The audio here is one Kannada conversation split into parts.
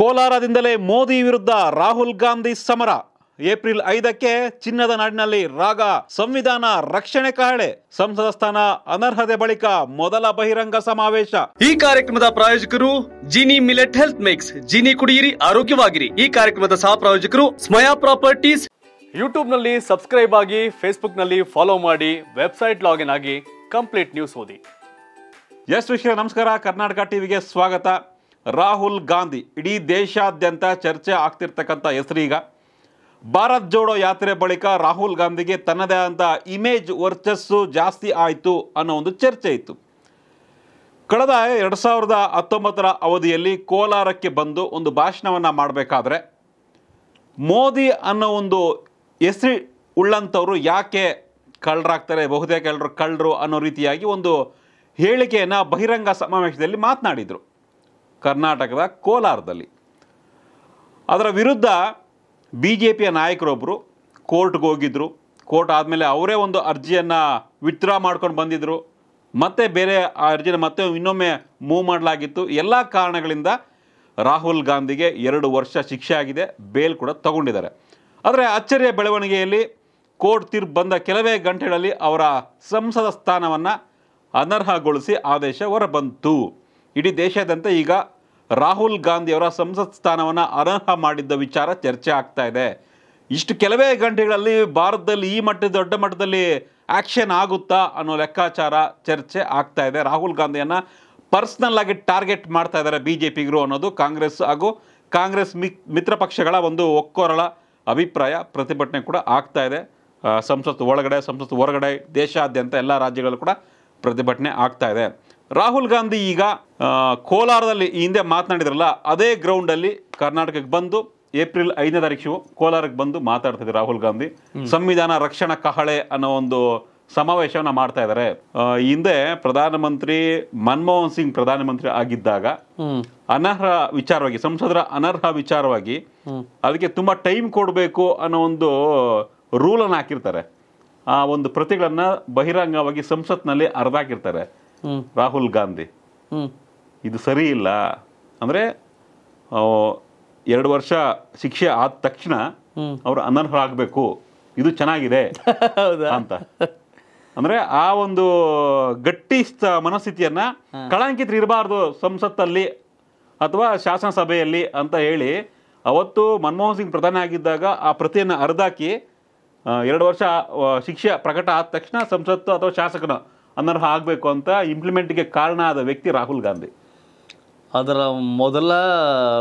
ಕೋಲಾರದಿಂದಲೇ ಮೋದಿ ವಿರುದ್ಧ ರಾಹುಲ್ ಗಾಂಧಿ ಸಮರ ಏಪ್ರಿಲ್ ಐದಕ್ಕೆ ಚಿನ್ನದ ನಾಡಿನಲ್ಲಿ ರಾಗ ಸಂವಿಧಾನ ರಕ್ಷಣೆ ಕಹಳೆ ಸಂಸದ ಸ್ಥಾನ ಅನರ್ಹತೆ ಬಳಿಕ ಮೊದಲ ಬಹಿರಂಗ ಸಮಾವೇಶ ಈ ಕಾರ್ಯಕ್ರಮದ ಪ್ರಾಯೋಜಕರು Jini millet health mix Jini ಕುಡಿಯಿರಿ ಆರೋಗ್ಯವಾಗಿರಿ ಈ ಕಾರ್ಯಕ್ರಮದ ಸಹ ಪ್ರಾಯೋಜಕರು ಸ್ಮಯಾ ಪ್ರಾಪರ್ಟೀಸ್ ಯೂಟ್ಯೂಬ್ ನಲ್ಲಿ ಸಬ್ಸ್ಕ್ರೈಬ್ ಆಗಿ ಫೇಸ್ಬುಕ್ ನಲ್ಲಿ ಫಾಲೋ ಮಾಡಿ ವೆಬ್ಸೈಟ್ ಲಾಗಿನ್ ಆಗಿ ಕಂಪ್ಲೀಟ್ ನ್ಯೂಸ್ ಓದಿ ಎಸ್ ವಿಷಯ ನಮಸ್ಕಾರ ಕರ್ನಾಟಕ ಟಿವಿಗೆ ಸ್ವಾಗತ ರಾಹುಲ್ ಗಾಂಧಿ ಇಡೀ ದೇಶಾದ್ಯಂತ ಚರ್ಚೆ ಆಗ್ತಿರ್ತಕ್ಕಂಥ ಈಗ ಭಾರತ್ ಜೋಡೋ ಯಾತ್ರೆ ಬಳಿಕ ರಾಹುಲ್ ಗಾಂಧಿಗೆ ತನ್ನದೇ ಆದಂಥ ಇಮೇಜ್ ವರ್ಚಸ್ಸು ಜಾಸ್ತಿ ಆಯಿತು ಅನ್ನೋ ಒಂದು ಚರ್ಚೆ ಇತ್ತು ಕಳೆದ ಎರಡು ಸಾವಿರದ ಹತ್ತೊಂಬತ್ತರ ಅವಧಿಯಲ್ಲಿ ಕೋಲಾರಕ್ಕೆ ಬಂದು ಒಂದು ಭಾಷಣವನ್ನು ಮಾಡಬೇಕಾದ್ರೆ ಮೋದಿ ಅನ್ನೋ ಒಂದು ಹೆಸರು ಉಳ್ಳಂಥವ್ರು ಯಾಕೆ ಕಳ್ಳರಾಗ್ತಾರೆ ಬಹುತೇಕ ಎಲ್ಲರೂ ಕಳ್ಳರು ಅನ್ನೋ ರೀತಿಯಾಗಿ ಒಂದು ಹೇಳಿಕೆಯನ್ನು ಬಹಿರಂಗ ಸಮಾವೇಶದಲ್ಲಿ ಮಾತನಾಡಿದರು ಕರ್ನಾಟಕದ ಕೋಲಾರದಲ್ಲಿ ಅದರ ವಿರುದ್ಧ ಬಿ ಜೆ ಪಿಯ ನಾಯಕರೊಬ್ಬರು ಕೋರ್ಟ್ಗೆ ಹೋಗಿದ್ದರು ಕೋರ್ಟ್ ಆದಮೇಲೆ ಅವರೇ ಒಂದು ಅರ್ಜಿಯನ್ನು ವಿತ್ಡ್ರಾ ಮಾಡ್ಕೊಂಡು ಬಂದಿದ್ದರು ಮತ್ತೆ ಬೇರೆ ಆ ಅರ್ಜಿನ ಮತ್ತೆ ಇನ್ನೊಮ್ಮೆ ಮೂವ್ ಮಾಡಲಾಗಿತ್ತು ಎಲ್ಲ ಕಾರಣಗಳಿಂದ ರಾಹುಲ್ ಗಾಂಧಿಗೆ ಎರಡು ವರ್ಷ ಶಿಕ್ಷೆ ಆಗಿದೆ ಬೇಲ್ ಕೂಡ ತಗೊಂಡಿದ್ದಾರೆ ಆದರೆ ಅಚ್ಚರಿಯ ಬೆಳವಣಿಗೆಯಲ್ಲಿ ಕೋರ್ಟ್ ತೀರ್ಪು ಬಂದ ಕೆಲವೇ ಗಂಟೆಗಳಲ್ಲಿ ಅವರ ಸಂಸದ ಸ್ಥಾನವನ್ನು ಅನರ್ಹಗೊಳಿಸಿ ಆದೇಶ ಹೊರಬಂತು ಇಡೀ ದೇಶಾದ್ಯಂತ ಈಗ ರಾಹುಲ್ ಗಾಂಧಿಯವರ ಸಂಸತ್ ಸ್ಥಾನವನ್ನು ಅನರ್ಹ ಮಾಡಿದ್ದ ವಿಚಾರ ಚರ್ಚೆ ಆಗ್ತಾ ಇದೆ ಇಷ್ಟು ಕೆಲವೇ ಗಂಟೆಗಳಲ್ಲಿ ಭಾರತದಲ್ಲಿ ಈ ಮಟ್ಟದ ದೊಡ್ಡ ಮಟ್ಟದಲ್ಲಿ ಆ್ಯಕ್ಷನ್ ಆಗುತ್ತಾ ಅನ್ನೋ ಲೆಕ್ಕಾಚಾರ ಚರ್ಚೆ ಆಗ್ತಾ ಇದೆ ರಾಹುಲ್ ಗಾಂಧಿಯನ್ನು ಪರ್ಸ್ನಲ್ಲಾಗಿ ಆಗಿ ಟಾರ್ಗೆಟ್ ಮಾಡ್ತಾ ಇದ್ದಾರೆ ಬಿ ಜೆ ಪಿಗರು ಅನ್ನೋದು ಕಾಂಗ್ರೆಸ್ ಹಾಗೂ ಕಾಂಗ್ರೆಸ್ ಮಿತ್ರ ಪಕ್ಷಗಳ ಒಂದು ಒಕ್ಕೊರಳ ಅಭಿಪ್ರಾಯ ಪ್ರತಿಭಟನೆ ಕೂಡ ಆಗ್ತಾ ಇದೆ ಸಂಸತ್ ಒಳಗಡೆ ಸಂಸತ್ ಹೊರಗಡೆ ದೇಶಾದ್ಯಂತ ಎಲ್ಲ ರಾಜ್ಯಗಳಲ್ಲೂ ಕೂಡ ಪ್ರತಿಭಟನೆ ಆಗ್ತಾ ಇದೆ ರಾಹುಲ್ ಗಾಂಧಿ ಈಗ ಕೋಲಾರದಲ್ಲಿ ಈ ಹಿಂದೆ ಮಾತನಾಡಿದ್ರಲ್ಲ ಅದೇ ಗ್ರೌಂಡಲ್ಲಿ ಕರ್ನಾಟಕಕ್ಕೆ ಬಂದು ಏಪ್ರಿಲ್ ಐದನೇ ತಾರೀಕು ಕೋಲಾರಕ್ಕೆ ಬಂದು ಮಾತಾಡ್ತಿದ್ರು ರಾಹುಲ್ ಗಾಂಧಿ ಸಂವಿಧಾನ ರಕ್ಷಣಾ ಕಹಳೆ ಅನ್ನೋ ಒಂದು ಸಮಾವೇಶವನ್ನು ಮಾಡ್ತಾ ಇದ್ದಾರೆ ಹಿಂದೆ ಪ್ರಧಾನಮಂತ್ರಿ ಮನಮೋಹನ್ ಸಿಂಗ್ ಪ್ರಧಾನಮಂತ್ರಿ ಆಗಿದ್ದಾಗ ಅನರ್ಹ ವಿಚಾರವಾಗಿ ಸಂಸದರ ಅನರ್ಹ ವಿಚಾರವಾಗಿ ಅದಕ್ಕೆ ತುಂಬಾ ಟೈಮ್ ಕೊಡಬೇಕು ಅನ್ನೋ ಒಂದು ರೂಲ್ ರೂಲನ್ನು ಹಾಕಿರ್ತಾರೆ ಆ ಒಂದು ಪ್ರತಿಗಳನ್ನು ಬಹಿರಂಗವಾಗಿ ಸಂಸತ್ನಲ್ಲಿ ಅರ್ಧಾಕಿರ್ತಾರೆ ರಾಹುಲ್ ಗಾಂಧಿ ಇದು ಸರಿ ಇಲ್ಲ ಅಂದರೆ ಎರಡು ವರ್ಷ ಶಿಕ್ಷೆ ಆದ ತಕ್ಷಣ ಅವರು ಅನರ್ಹರಾಗಬೇಕು ಇದು ಚೆನ್ನಾಗಿದೆ ಅಂತ ಅಂದ್ರೆ ಆ ಒಂದು ಗಟ್ಟಿ ಮನಸ್ಥಿತಿಯನ್ನ ಕಳಂಕಿತರು ಇರಬಾರ್ದು ಸಂಸತ್ತಲ್ಲಿ ಅಥವಾ ಶಾಸನಸಭೆಯಲ್ಲಿ ಅಂತ ಹೇಳಿ ಅವತ್ತು ಮನಮೋಹನ್ ಸಿಂಗ್ ಪ್ರಧಾನಿ ಆಗಿದ್ದಾಗ ಆ ಪ್ರತಿಯನ್ನು ಅರ್ಧಾಕಿ ಎರಡು ವರ್ಷ ಶಿಕ್ಷೆ ಪ್ರಕಟ ಆದ ತಕ್ಷಣ ಸಂಸತ್ತು ಅಥವಾ ಶಾಸಕನ ಅನರ್ಹ ಆಗಬೇಕು ಅಂತ ಇಂಪ್ಲಿಮೆಂಟ್ಗೆ ಕಾರಣ ಆದ ವ್ಯಕ್ತಿ ರಾಹುಲ್ ಗಾಂಧಿ ಅದರ ಮೊದಲ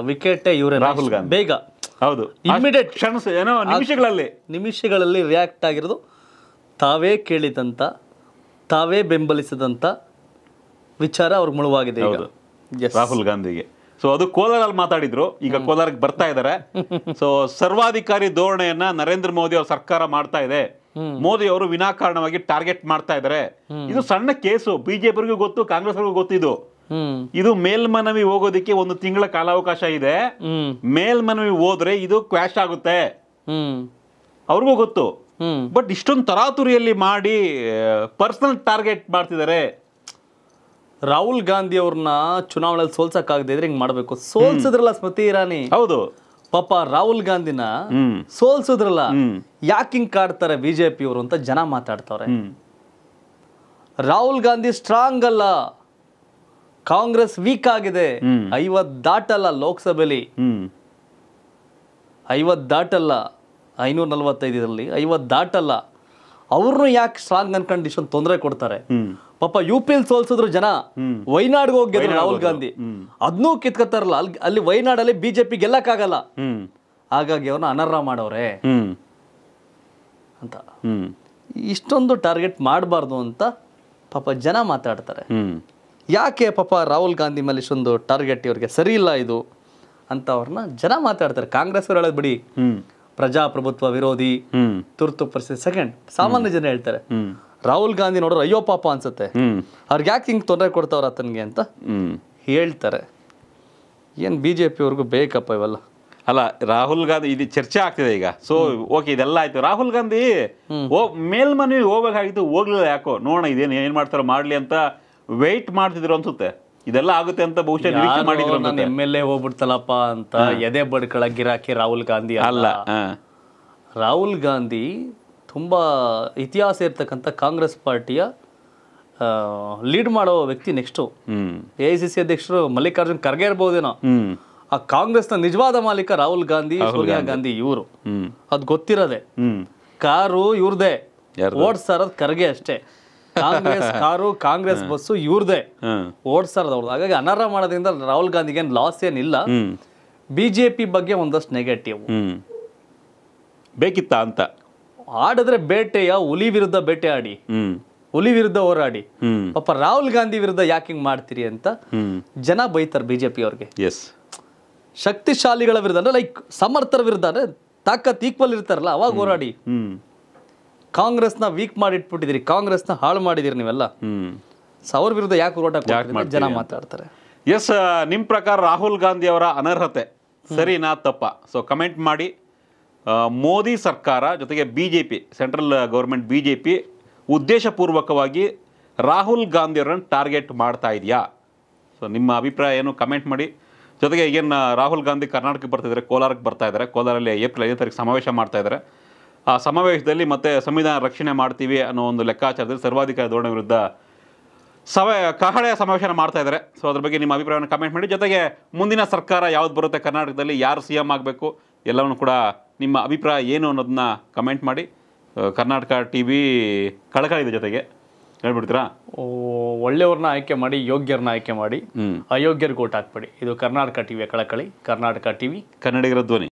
ವಿಕೆಟ್ ಇವರೇ ರಾಹುಲ್ ಗಾಂಧಿ ಬೇಗ ಹೌದು ಇಮಿಡಿಯೇಟ್ ಕ್ಷಣ ಏನೋ ನಿಮಿಷಗಳಲ್ಲಿ ನಿಮಿಷಗಳಲ್ಲಿ ರಿಯಾಕ್ಟ್ ಆಗಿರೋದು ತಾವೇ ಕೇಳಿದಂಥ ತಾವೇ ಬೆಂಬಲಿಸಿದಂಥ ವಿಚಾರ ಅವ್ರಿಗೆ ಮುಳುವಾಗಿದೆ ರಾಹುಲ್ ಗಾಂಧಿಗೆ ಸೊ ಅದು ಕೋಲಾರಲ್ಲಿ ಮಾತಾಡಿದ್ರು ಈಗ ಕೋಲಾರಕ್ಕೆ ಬರ್ತಾ ಇದ್ದಾರೆ ಸೊ ಸರ್ವಾಧಿಕಾರಿ ಧೋರಣೆಯನ್ನ ನರೇಂದ್ರ ಮೋದಿ ಅವ್ರ ಸರ್ಕಾರ ಮಾಡ್ತಾ ಇದೆ ಮೋದಿ ಅವರು ವಿನಾಕಾರಣವಾಗಿ ಟಾರ್ಗೆಟ್ ಮಾಡ್ತಾ ಇದ್ದಾರೆ ಇದು ಸಣ್ಣ ಕೇಸು ಬಿಜೆಪಿ ಗೊತ್ತು ಕಾಂಗ್ರೆಸ್ ಗೊತ್ತು ಇದು ಇದು ಮೇಲ್ಮನವಿ ಹೋಗೋದಿಕ್ಕೆ ಒಂದು ತಿಂಗಳ ಕಾಲಾವಕಾಶ ಇದೆ ಮೇಲ್ಮನವಿ ಹೋದ್ರೆ ಇದು ಕ್ವಾಶ್ ಆಗುತ್ತೆ ಅವ್ರಿಗೂ ಗೊತ್ತು ಬಟ್ ಇಷ್ಟೊಂದು ತರಾತುರಿಯಲ್ಲಿ ಮಾಡಿ ಪರ್ಸನಲ್ ಟಾರ್ಗೆಟ್ ಮಾಡ್ತಿದ್ದಾರೆ ರಾಹುಲ್ ಗಾಂಧಿ ಅವ್ರನ್ನ ಚುನಾವಣೆಯಲ್ಲಿ ಸೋಲ್ಸಕ್ಕಾಗದಿದ್ರೆ ಇದ್ರೆ ಮಾಡಬೇಕು ಮಾಡ್ಬೇಕು ಸೋಲ್ಸಿದ್ರಲ್ಲ ಸ್ಮೃತಿ ಇರಾನಿ ಹೌದು ಪಾಪ ರಾಹುಲ್ ಗಾಂಧಿನ ಸೋಲ್ಸುದ್ರಲ್ಲ ಯಾಕೆ ಹಿಂಗ್ ಕಾಡ್ತಾರೆ ಅವರು ಅಂತ ಜನ ಮಾತಾಡ್ತಾರೆ ರಾಹುಲ್ ಗಾಂಧಿ ಸ್ಟ್ರಾಂಗ್ ಅಲ್ಲ ಕಾಂಗ್ರೆಸ್ ವೀಕ್ ಆಗಿದೆ ಐವತ್ ದಾಟಲ್ಲ ಲೋಕಸಭೆಯಲ್ಲಿ ಐವತ್ ದಾಟಲ್ಲ ಐನೂರ ನಲ್ವತ್ತೈದರಲ್ಲಿ ಐವತ್ ದಾಟಲ್ಲ ಅವ್ರನ್ನೂ ಯಾಕೆ ಸ್ಟ್ರಾಂಗ್ ಅನ್ಕಂಡು ಇಷ್ಟೊಂದು ತೊಂದರೆ ಕೊಡ್ತಾರೆ ಪಾಪ ಯು ಪಿ ಎಲ್ ಸೋಲ್ಸಿದ್ರು ಜನ ವೈನಾಡ್ಗೆ ಹೋಗಿದ್ರು ರಾಹುಲ್ ಗಾಂಧಿ ಅದನ್ನೂ ಕಿತ್ಕೊತಾರಲ್ಲ ಅಲ್ಲಿ ಅಲ್ಲಿ ವೈನಾಡಲ್ಲಿ ಬಿಜೆಪಿ ಗೆಲ್ಲಕ್ಕಾಗಲ್ಲ ಹಾಗಾಗಿ ಅವ್ರನ್ನ ಅನರ್ಹ ಮಾಡವ್ರೆ ಅಂತ ಇಷ್ಟೊಂದು ಟಾರ್ಗೆಟ್ ಮಾಡಬಾರ್ದು ಅಂತ ಪಾಪ ಜನ ಮಾತಾಡ್ತಾರೆ ಯಾಕೆ ಪಾಪ ರಾಹುಲ್ ಗಾಂಧಿ ಮೇಲೆ ಇಷ್ಟೊಂದು ಟಾರ್ಗೆಟ್ ಇವ್ರಿಗೆ ಸರಿ ಇಲ್ಲ ಇದು ಅಂತ ಅವ್ರನ್ನ ಜನ ಮಾತಾಡ್ತಾರೆ ಕಾಂಗ್ರೆಸ್ ಅವ್ರು ಹೇಳೋದು ಬಿಡಿ ಪ್ರಜಾಪ್ರಭುತ್ವ ವಿರೋಧಿ ತುರ್ತು ಪರಿಸ್ಥಿತಿ ಸೆಕೆಂಡ್ ಸಾಮಾನ್ಯ ಜನ ಹೇಳ್ತಾರೆ ರಾಹುಲ್ ಗಾಂಧಿ ನೋಡ್ರು ಅಯ್ಯೋ ಪಾಪ ಅನ್ಸುತ್ತೆ ಅವ್ರಿಗೆ ಯಾಕೆ ಹಿಂಗೆ ತೊಂದರೆ ಕೊಡ್ತಾವ್ರ ಆತನಿಗೆ ಅಂತ ಹೇಳ್ತಾರೆ ಏನು ಬಿ ಜೆ ಪಿಯವ್ರಿಗೂ ಬೇಕಪ್ಪ ಇವೆಲ್ಲ ಅಲ್ಲ ರಾಹುಲ್ ಗಾಂಧಿ ಇದು ಚರ್ಚೆ ಆಗ್ತಿದೆ ಈಗ ಸೊ ಓಕೆ ಇದೆಲ್ಲ ಆಯ್ತು ರಾಹುಲ್ ಗಾಂಧಿ ಮೇಲ್ಮನವಿ ಹೋಗ್ಬೇಕಾಗಿತ್ತು ಹೋಗ್ಲಿಲ್ಲ ಯಾಕೋ ನೋಡೋಣ ಇದೇನು ಏನ್ ಮಾಡ್ತಾರೋ ಮಾಡ್ಲಿ ಅಂತ ವೆಯ್ಟ್ ಮಾಡ್ತಿದ್ರು ಅನ್ಸುತ್ತೆ ಇದೆಲ್ಲ ಆಗುತ್ತೆ ಅಂತ ಬಹುಶಃ ಮಾಡಿದ್ರು ಎಮ್ ಎಲ್ ಎ ಹೋಗ್ಬಿಡ್ತಲ್ಲಪ್ಪ ಅಂತ ಎದೆ ಬಡ್ಕಳ ಗಿರಾಕಿ ರಾಹುಲ್ ಗಾಂಧಿ ಅಲ್ಲ ರಾಹುಲ್ ಗಾಂಧಿ ತುಂಬ ಇತಿಹಾಸ ಇರ್ತಕ್ಕಂಥ ಕಾಂಗ್ರೆಸ್ ಪಾರ್ಟಿಯ ಲೀಡ್ ಮಾಡೋ ವ್ಯಕ್ತಿ next A I C C ಅಧ್ಯಕ್ಷರು ಮಲ್ಲಿಕಾರ್ಜುನ್ ಖರ್ಗೆ ಇರ್ಬೋದೇನೋ ಆ ಕಾಂಗ್ರೆಸ್ನ ನಿಜವಾದ ಮಾಲೀಕ ರಾಹುಲ್ ಗಾಂಧಿ ಸೋನಿಯಾ ಗಾಂಧಿ ಇವರು ಅದು ಗೊತ್ತಿರೋದೆ ಕಾರು ಇವ್ರದೇ ಓಡ್ಸಾರದ್ ಖರ್ಗೆ ಅಷ್ಟೇ ಕಾಂಗ್ರೆಸ್ ಕಾರು ಕಾಂಗ್ರೆಸ್ ಬಸ್ಸು ಇವ್ರದೇ ಓಡ್ಸಾರದು ಅವ್ರದ್ದು ಹಾಗಾಗಿ ಅನರ್ಹ ಮಾಡೋದ್ರಿಂದ ರಾಹುಲ್ ಗಾಂಧಿಗೆ ಏನು ಲಾಸ್ ಏನಿಲ್ಲ ಬಿಜೆಪಿ ಬಗ್ಗೆ ಒಂದಷ್ಟು ನೆಗೆಟಿವ್ ಬೇಕಿತ್ತಾ ಅಂತ ಆಡಿದ್ರೆ ಬೇಟೆಯ ಹುಲಿ ವಿರುದ್ಧ ಬೇಟೆ ಆಡಿ ಹುಲಿ ವಿರುದ್ಧ ಹೋರಾಡಿ ಪಾಪ ರಾಹುಲ್ ಗಾಂಧಿ ವಿರುದ್ಧ ಯಾಕೆ ಹಿಂಗ್ ಮಾಡ್ತೀರಿ ಅಂತ ಜನ ಬೈತಾರೆ ಬಿಜೆಪಿ ಅವ್ರಿಗೆ ಶಕ್ತಿಶಾಲಿಗಳ ವಿರುದ್ಧ ಅಂದ್ರೆ ಲೈಕ್ ಸಮರ್ಥರ ವಿರುದ್ಧ ಅಂದ್ರೆ ತಾಕತ್ ಈಕ್ವಲ್ ಇರ್ತಾರಲ್ಲ ಅವಾಗ ಹೋರಾಡಿ ಕಾಂಗ್ರೆಸ್ನ ವೀಕ್ ಮಾಡಿಟ್ಬಿಟ್ಟಿದಿರಿ ಕಾಂಗ್ರೆಸ್ನ ಹಾಳು ಮಾಡಿದಿರಿ ನೀವೆಲ್ಲ ಅವ್ರ ವಿರುದ್ಧ ಯಾಕೆ ಹೋರಾಟ ಜನ ಮಾತಾಡ್ತಾರೆ ಎಸ್ ನಿಮ್ಮ ಪ್ರಕಾರ ರಾಹುಲ್ ಗಾಂಧಿ ಅವರ ಅನರ್ಹತೆ ಸರಿನಾ ತಪ್ಪ ಸೊ ಕಮೆಂಟ್ ಮಾಡಿ ಮೋದಿ ಸರ್ಕಾರ ಜೊತೆಗೆ B J P central government B J P ಉದ್ದೇಶಪೂರ್ವಕವಾಗಿ ರಾಹುಲ್ ಗಾಂಧಿಯವರನ್ನು ಟಾರ್ಗೆಟ್ ಮಾಡ್ತಾ ಇದೆಯಾ ಸೊ ನಿಮ್ಮ ಅಭಿಪ್ರಾಯ ಏನು ಕಮೆಂಟ್ ಮಾಡಿ ಜೊತೆಗೆ ಏನು ರಾಹುಲ್ ಗಾಂಧಿ ಕರ್ನಾಟಕಕ್ಕೆ ಬರ್ತಿದ್ದಾರೆ ಕೋಲಾರಕ್ಕೆ ಬರ್ತಾ ಇದ್ದಾರೆ ಕೋಲಾರಲ್ಲಿ ಏಪ್ರಿಲ್ ಐದನೇ ತಾರೀಕು ಸಮಾವೇಶ ಮಾಡ್ತಾ ಇದ್ದಾರೆ ಆ ಸಮಾವೇಶದಲ್ಲಿ ಮತ್ತೆ ಸಂವಿಧಾನ ರಕ್ಷಣೆ ಮಾಡ್ತೀವಿ ಅನ್ನೋ ಒಂದು ಲೆಕ್ಕಾಚಾರದಲ್ಲಿ ಸರ್ವಾಧಿಕಾರಿ ಧೋರಣೆ ವಿರುದ್ಧ ಸವ ಕಹಳೆಯ ಸಮಾವೇಶನ ಮಾಡ್ತಾ ಇದ್ದಾರೆ ಸೊ ಅದ್ರ ಬಗ್ಗೆ ನಿಮ್ಮ ಅಭಿಪ್ರಾಯವನ್ನು ಕಮೆಂಟ್ ಮಾಡಿ ಜೊತೆಗೆ ಮುಂದಿನ ಸರ್ಕಾರ ಯಾವ್ದು ಬರುತ್ತೆ ಕರ್ನಾಟಕದಲ್ಲಿ ಯಾರು ಸಿ ಎಂ ಆಗಬೇಕು ಎಲ್ಲವನ್ನು ಕೂಡ ನಿಮ್ಮ ಅಭಿಪ್ರಾಯ ಏನು ಅನ್ನೋದನ್ನ ಕಮೆಂಟ್ ಮಾಡಿ ಕರ್ನಾಟಕ ಟಿ ವಿ ಕಳಕಳಿದ ಜೊತೆಗೆ ಹೇಳ್ಬಿಡ್ತೀರಾ ಒಳ್ಳೆಯವ್ರನ್ನ ಆಯ್ಕೆ ಮಾಡಿ ಯೋಗ್ಯರನ್ನ ಆಯ್ಕೆ ಮಾಡಿ ಅಯೋಗ್ಯರಿಗೆ ಓಟ್ ಹಾಕ್ಬೇಡಿ ಇದು ಕರ್ನಾಟಕ ವಿಯ ಕಳಕಳಿ ಕರ್ನಾಟಕ ಟಿ ವಿ ಕನ್ನಡಿಗರ ಧ್ವನಿ